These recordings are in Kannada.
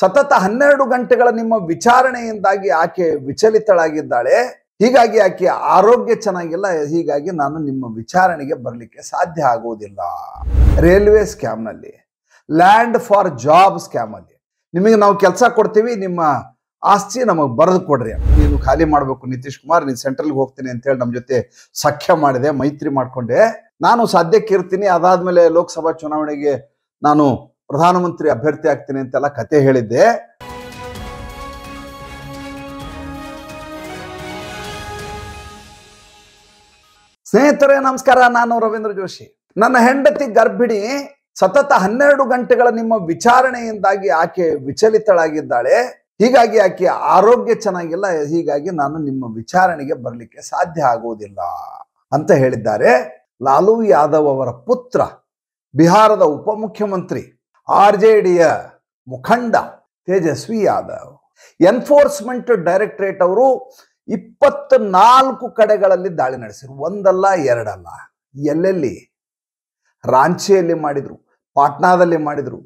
ಸತತ ಹನ್ನೆರಡು ಗಂಟೆಗಳ ನಿಮ್ಮ ವಿಚಾರಣೆಯಿಂದಾಗಿ ಆಕೆ ವಿಚಲಿತಳಾಗಿದ್ದಾಳೆ ಹೀಗಾಗಿ ಆಕೆ ಆರೋಗ್ಯ ಚೆನ್ನಾಗಿಲ್ಲ ಹೀಗಾಗಿ ನಾನು ನಿಮ್ಮ ವಿಚಾರಣೆಗೆ ಬರಲಿಕ್ಕೆ ಸಾಧ್ಯ ಆಗುವುದಿಲ್ಲ ರೈಲ್ವೆ ಸ್ಕ್ಯಾಮ್ನಲ್ಲಿ ಲ್ಯಾಂಡ್ ಫಾರ್ ಜಾಬ್ ಸ್ಕ್ಯಾಮಲ್ಲಿ ನಿಮಗೆ ನಾವು ಕೆಲಸ ಕೊಡ್ತೀವಿ ನಿಮ್ಮ ಆಸ್ತಿ ನಮಗೆ ಬರೆದು ಕೊಡ್ರಿ ನೀನು ಖಾಲಿ ಮಾಡಬೇಕು ನಿತೀಶ್ ಕುಮಾರ್ ನೀನು ಸೆಂಟ್ರಲ್ಗೆ ಹೋಗ್ತೀನಿ ಅಂತೇಳಿ ನಮ್ಮ ಜೊತೆ ಸಖ್ಯ ಮಾಡಿದೆ ಮೈತ್ರಿ ಮಾಡ್ಕೊಂಡೆ ನಾನು ಸಾಧ್ಯಕ್ಕೆ ಇರ್ತೀನಿ ಅದಾದಮೇಲೆ ಲೋಕಸಭಾ ಚುನಾವಣೆಗೆ ನಾನು ಪ್ರಧಾನಮಂತ್ರಿ ಅಭ್ಯರ್ಥಿ ಆಗ್ತೀನಿ ಅಂತೆಲ್ಲ ಕತೆ ಹೇಳಿದ್ದೆ ಸ್ನೇಹಿತರೆ ನಮಸ್ಕಾರ ನಾನು ರವೀಂದ್ರ ಜೋಶಿ ನನ್ನ ಹೆಂಡತಿ ಗರ್ಭಿಣಿ ಸತತ ಹನ್ನೆರಡು ಗಂಟೆಗಳ ನಿಮ್ಮ ವಿಚಾರಣೆಯಿಂದಾಗಿ ಆಕೆ ವಿಚಲಿತಳಾಗಿದ್ದಾಳೆ ಹೀಗಾಗಿ ಆಕೆ ಆರೋಗ್ಯ ಚೆನ್ನಾಗಿಲ್ಲ ಹೀಗಾಗಿ ನಾನು ನಿಮ್ಮ ವಿಚಾರಣೆಗೆ ಬರಲಿಕ್ಕೆ ಸಾಧ್ಯ ಆಗುವುದಿಲ್ಲ ಅಂತ ಹೇಳಿದ್ದಾರೆ ಲಾಲು ಯಾದವ್ ಅವರ ಪುತ್ರ ಬಿಹಾರದ ಉಪಮುಖ್ಯಮಂತ್ರಿ ಆರ್ ಜೆ ಡಿಯ ಮುಖಂಡ ತೇಜಸ್ವಿ ಯಾದವ್ ಎನ್ಫೋರ್ಸ್ಮೆಂಟ್ ಡೈರೆಕ್ಟರೇಟ್ ಅವರು ಇಪ್ಪತ್ತ ನಾಲ್ಕು ಕಡೆಗಳಲ್ಲಿ ದಾಳಿ ನಡೆಸಿದ್ರು ಒಂದಲ್ಲ ಎರಡಲ್ಲ ಎಲ್ಲೆಲ್ಲಿ ರಾಂಚಿಯಲ್ಲಿ ಮಾಡಿದರು ಪಾಟ್ನಾದಲ್ಲಿ ಮಾಡಿದರು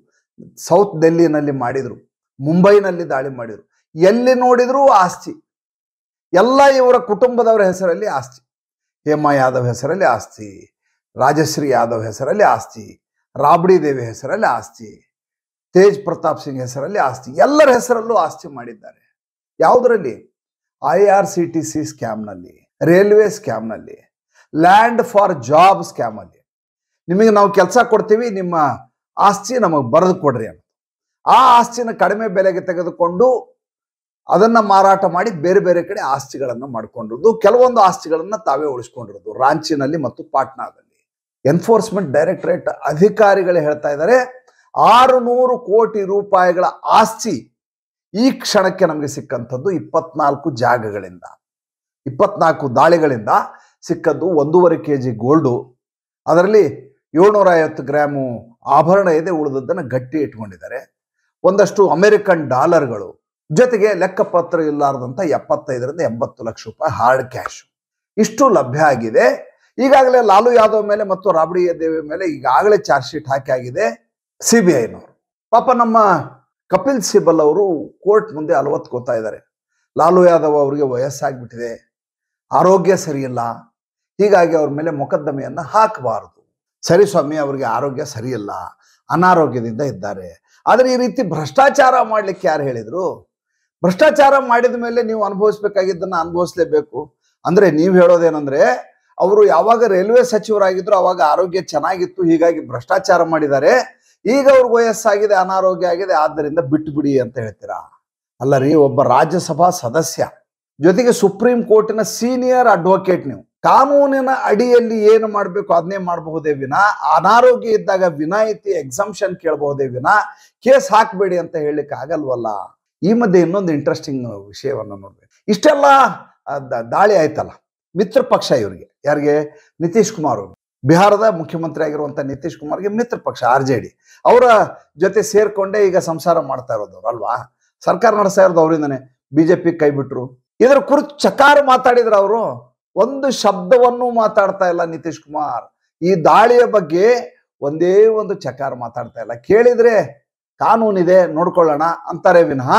ಸೌತ್ ಡೆಲ್ಲಿನಲ್ಲಿ ಮಾಡಿದರು ಮುಂಬೈನಲ್ಲಿ ದಾಳಿ ಮಾಡಿದರು ಎಲ್ಲಿ ನೋಡಿದ್ರು ಆಸ್ತಿ ಎಲ್ಲ ಇವರ ಕುಟುಂಬದವರ ಹೆಸರಲ್ಲಿ ಆಸ್ತಿ ಹೇಮಾ ಯಾದವ್ ಹೆಸರಲ್ಲಿ ಆಸ್ತಿ ರಾಜಶ್ರೀ ಯಾದವ್ ಹೆಸರಲ್ಲಿ ಆಸ್ತಿ ರಾಬಡಿ ದೇವಿ ಹೆಸರಲ್ಲಿ ಆಸ್ತಿ ತೇಜ್ ಪ್ರತಾಪ್ ಸಿಂಗ್ ಹೆಸರಲ್ಲಿ ಆಸ್ತಿ ಎಲ್ಲರ ಹೆಸರಲ್ಲೂ ಆಸ್ತಿ ಮಾಡಿದ್ದಾರೆ ಯಾವುದರಲ್ಲಿ I R C T C ಸ್ಕ್ಯಾಮ್ನಲ್ಲಿ ರೈಲ್ವೆ ಸ್ಕ್ಯಾಮ್ನಲ್ಲಿ ಲ್ಯಾಂಡ್ ಫಾರ್ ಜಾಬ್ ಸ್ಕ್ಯಾಮಲ್ಲಿ ನಿಮಗೆ ನಾವು ಕೆಲಸ ಕೊಡ್ತೀವಿ ನಿಮ್ಮ ಆಸ್ತಿ ನಮಗೆ ಬರೆದು ಕೊಡ್ರಿ ಅಂತ ಆ ಆಸ್ತಿನ ಕಡಿಮೆ ಬೆಲೆಗೆ ತೆಗೆದುಕೊಂಡು ಅದನ್ನು ಮಾರಾಟ ಮಾಡಿ ಬೇರೆ ಬೇರೆ ಕಡೆ ಆಸ್ತಿಗಳನ್ನು ಮಾಡಿಕೊಂಡಿರೋದು ಕೆಲವೊಂದು ಆಸ್ತಿಗಳನ್ನು ತಾವೇ ಉಳಿಸ್ಕೊಂಡಿರೋದು ರಾಂಚಿನಲ್ಲಿ ಮತ್ತು ಪಾಟ್ನಾದಲ್ಲಿ ಎನ್ಫೋರ್ಸ್ಮೆಂಟ್ ಡೈರೆಕ್ಟರೇಟ್ ಅಧಿಕಾರಿಗಳು ಹೇಳ್ತಾ ಇದ್ದಾರೆ ಆರು ನೂರು ಕೋಟಿ ರೂಪಾಯಿಗಳ ಆಸ್ತಿ ಈ ಕ್ಷಣಕ್ಕೆ ನಮಗೆ ಸಿಕ್ಕಂಥದ್ದು ಇಪ್ಪತ್ನಾಲ್ಕು ಜಾಗಗಳಿಂದ ಇಪ್ಪತ್ನಾಲ್ಕು ದಾಳಿಗಳಿಂದ ಸಿಕ್ಕದ್ದು ಒಂದೂವರೆ ಕೆ ಜಿ ಗೋಲ್ಡು ಅದರಲ್ಲಿ ಏಳ್ನೂರ ಐವತ್ತು ಗ್ರಾಮು ಆಭರಣ ಇದೆ ಉಳಿದದ್ದನ್ನು ಗಟ್ಟಿ ಇಟ್ಕೊಂಡಿದ್ದಾರೆ ಒಂದಷ್ಟು ಅಮೆರಿಕನ್ ಡಾಲರ್ಗಳು ಜೊತೆಗೆ ಲೆಕ್ಕಪತ್ರ ಇಲ್ಲಾರ್ದಂಥ ಎಪ್ಪತ್ತೈದರಿಂದ ಎಂಬತ್ತು ಲಕ್ಷ ರೂಪಾಯಿ ಹಾರ್ಡ್ ಕ್ಯಾಶು ಇಷ್ಟು ಲಭ್ಯ ಆಗಿದೆ ಈಗಾಗಲೇ ಲಾಲು ಯಾದವ್ ಮೇಲೆ ಮತ್ತು ರಾಬಡಿ ದೇವಿ ಮೇಲೆ ಈಗಾಗಲೇ ಚಾರ್ಜ್ ಶೀಟ್ ಹಾಕಿ ಆಗಿದೆ ಸಿ ಬಿ ಐನವರು ಪಾಪ ನಮ್ಮ ಕಪಿಲ್ ಸಿಬಲ್ ಅವರು ಕೋರ್ಟ್ ಮುಂದೆ ಅಲವತ್ಕೋತಾ ಇದ್ದಾರೆ ಲಾಲು ಯಾದವ್ ಅವರಿಗೆ ವಯಸ್ಸಾಗ್ಬಿಟ್ಟಿದೆ ಆರೋಗ್ಯ ಸರಿಯಿಲ್ಲ ಹೀಗಾಗಿ ಅವ್ರ ಮೇಲೆ ಮೊಕದ್ದಮೆಯನ್ನು ಹಾಕಬಾರದು ಸರಿ ಸ್ವಾಮಿ ಅವರಿಗೆ ಆರೋಗ್ಯ ಸರಿಯಿಲ್ಲ ಅನಾರೋಗ್ಯದಿಂದ ಇದ್ದಾರೆ ಆದರೆ ಈ ರೀತಿ ಭ್ರಷ್ಟಾಚಾರ ಮಾಡ್ಲಿಕ್ಕೆ ಯಾರು ಹೇಳಿದ್ರು ಭ್ರಷ್ಟಾಚಾರ ಮಾಡಿದ ಮೇಲೆ ನೀವು ಅನುಭವಿಸ್ಬೇಕಾಗಿದ್ದನ್ನು ಅನುಭವಿಸ್ಲೇಬೇಕು ಅಂದರೆ ನೀವು ಹೇಳೋದೇನಂದ್ರೆ ಅವರು ಯಾವಾಗ ರೈಲ್ವೆ ಸಚಿವರಾಗಿದ್ರು ಅವಾಗ ಆರೋಗ್ಯ ಚೆನ್ನಾಗಿತ್ತು ಹೀಗಾಗಿ ಭ್ರಷ್ಟಾಚಾರ ಮಾಡಿದ್ದಾರೆ ಈಗ ಅವ್ರಿಗೆ ವಯಸ್ಸಾಗಿದೆ ಅನಾರೋಗ್ಯ ಆಗಿದೆ ಆದ್ದರಿಂದ ಬಿಟ್ಟು ಅಂತ ಹೇಳ್ತೀರಾ ಅಲ್ಲ ರೀ ಒಬ್ಬ ರಾಜ್ಯಸಭಾ ಸದಸ್ಯ ಜೊತೆಗೆ ಸುಪ್ರೀಂ ಕೋರ್ಟಿನ ಸೀನಿಯರ್ ಅಡ್ವೊಕೇಟ್ ನೀವು ಕಾನೂನಿನ ಅಡಿಯಲ್ಲಿ ಏನು ಮಾಡಬೇಕು ಅದನ್ನೇ ಮಾಡಬಹುದೇ ವಿನ ಅನಾರೋಗ್ಯ ಇದ್ದಾಗ ವಿನಾಯಿತಿ ಎಕ್ಸಾಮ್ಷನ್ ಕೇಳಬಹುದೇ ವಿನ ಕೇಸ್ ಹಾಕಬೇಡಿ ಅಂತ ಹೇಳಲಿಕ್ಕೆ ಆಗಲ್ವಲ್ಲ ಈ ಮಧ್ಯೆ ಇನ್ನೊಂದು ಇಂಟ್ರೆಸ್ಟಿಂಗ್ ವಿಷಯವನ್ನು ನೋಡ್ಬೇಕು ಇಷ್ಟೆಲ್ಲ ದಾಳಿ ಆಯ್ತಲ್ಲ ಮಿತ್ರ ಪಕ್ಷ ಇವರಿಗೆ ಯಾರಿಗೆ ನಿತೀಶ್ ಕುಮಾರ್ ಅವರು ಬಿಹಾರದ ಮುಖ್ಯಮಂತ್ರಿ ಆಗಿರುವಂತ ನಿತೀಶ್ ಕುಮಾರ್ಗೆ ಮಿತ್ರ ಪಕ್ಷ ಆರ್ ಜೆ ಡಿ ಅವರ ಜೊತೆ ಸೇರ್ಕೊಂಡೇ ಈಗ ಸಂಸಾರ ಮಾಡ್ತಾ ಇರೋದು ಅಲ್ವಾ ಸರ್ಕಾರ ನಡೆಸ್ತಾ ಇರೋದು ಅವರಿಂದನೇ ಬಿಜೆಪಿ ಕೈ ಬಿಟ್ರು ಇದ್ರ ಕುರಿತು ಚಕಾರ ಮಾತಾಡಿದ್ರು ಅವರು ಒಂದು ಶಬ್ದವನ್ನು ಮಾತಾಡ್ತಾ ಇಲ್ಲ ನಿತೀಶ್ ಕುಮಾರ್ ಈ ದಾಳಿಯ ಬಗ್ಗೆ ಒಂದೇ ಒಂದು ಚಕಾರ ಮಾತಾಡ್ತಾ ಇಲ್ಲ ಕೇಳಿದ್ರೆ ಕಾನೂನಿದೆ ನೋಡ್ಕೊಳ್ಳೋಣ ಅಂತಾರೆ ವಿನಃ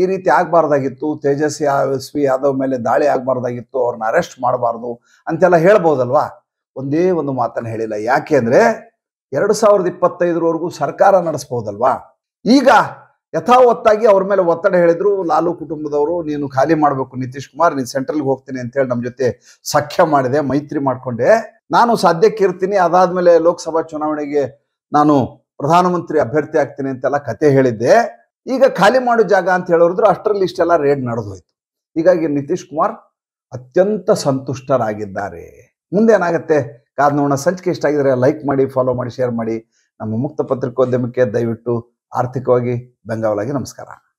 ಈ ರೀತಿ ಆಗಬಾರ್ದಾಗಿತ್ತು ತೇಜಸ್ವಿ ಎಸ್ ಯಾದವ್ ಮೇಲೆ ದಾಳಿ ಆಗಬಾರ್ದಾಗಿತ್ತು ಅವ್ರನ್ನ ಅರೆಸ್ಟ್ ಮಾಡಬಾರ್ದು ಅಂತೆಲ್ಲ ಹೇಳ್ಬೋದಲ್ವಾ ಒಂದೇ ಒಂದು ಮಾತನ್ನು ಹೇಳಿಲ್ಲ ಯಾಕೆ ಅಂದರೆ ಎರಡು ಸಾವಿರದ ಇಪ್ಪತ್ತೈದರವರೆಗೂ ಸರ್ಕಾರ ನಡೆಸ್ಬೋದಲ್ವಾ ಈಗ ಯಥಾವತ್ತಾಗಿ ಅವ್ರ ಮೇಲೆ ಒತ್ತಡ ಹೇಳಿದ್ರು ಲಾಲು ಕುಟುಂಬದವರು ನೀನು ಖಾಲಿ ಮಾಡಬೇಕು ನಿತೀಶ್ ಕುಮಾರ್ ನೀನು ಸೆಂಟ್ರಲ್ಗೆ ಹೋಗ್ತೀನಿ ಅಂತೇಳಿ ನಮ್ಮ ಜೊತೆ ಸಖ್ಯ ಮಾಡಿದೆ ಮೈತ್ರಿ ಮಾಡಿಕೊಂಡೆ ನಾನು ಇರ್ತೀನಿ ಅದಾದ್ಮೇಲೆ ಲೋಕಸಭಾ ಚುನಾವಣೆಗೆ ನಾನು ಪ್ರಧಾನಮಂತ್ರಿ ಅಭ್ಯರ್ಥಿ ಆಗ್ತೀನಿ ಅಂತೆಲ್ಲ ಕತೆ ಹೇಳಿದ್ದೆ ಈಗ ಖಾಲಿ ಮಾಡೋ ಜಾಗ ಅಂತ ಹೇಳಿದ್ರು ಅಷ್ಟರಲ್ಲಿ ಇಷ್ಟೆಲ್ಲ ರೇಡ್ ನಡೆದು ಹೋಯ್ತು ಹೀಗಾಗಿ ನಿತೀಶ್ ಕುಮಾರ್ ಅತ್ಯಂತ ಸಂತುಷ್ಟರಾಗಿದ್ದಾರೆ ಮುಂದೆ ಏನಾಗುತ್ತೆ ಕಾದ್ ನೋಡೋಣ ಸಂಚಿಕೆ ಇಷ್ಟ ಆಗಿದ್ರೆ ಲೈಕ್ ಮಾಡಿ ಫಾಲೋ ಮಾಡಿ ಶೇರ್ ಮಾಡಿ ನಮ್ಮ ಮುಕ್ತ ಪತ್ರಿಕೋದ್ಯಮಕ್ಕೆ ದಯವಿಟ್ಟು ಆರ್ಥಿಕವಾಗಿ ಬೆಂಗಾವಲಾಗಿ ನಮಸ್ಕಾರ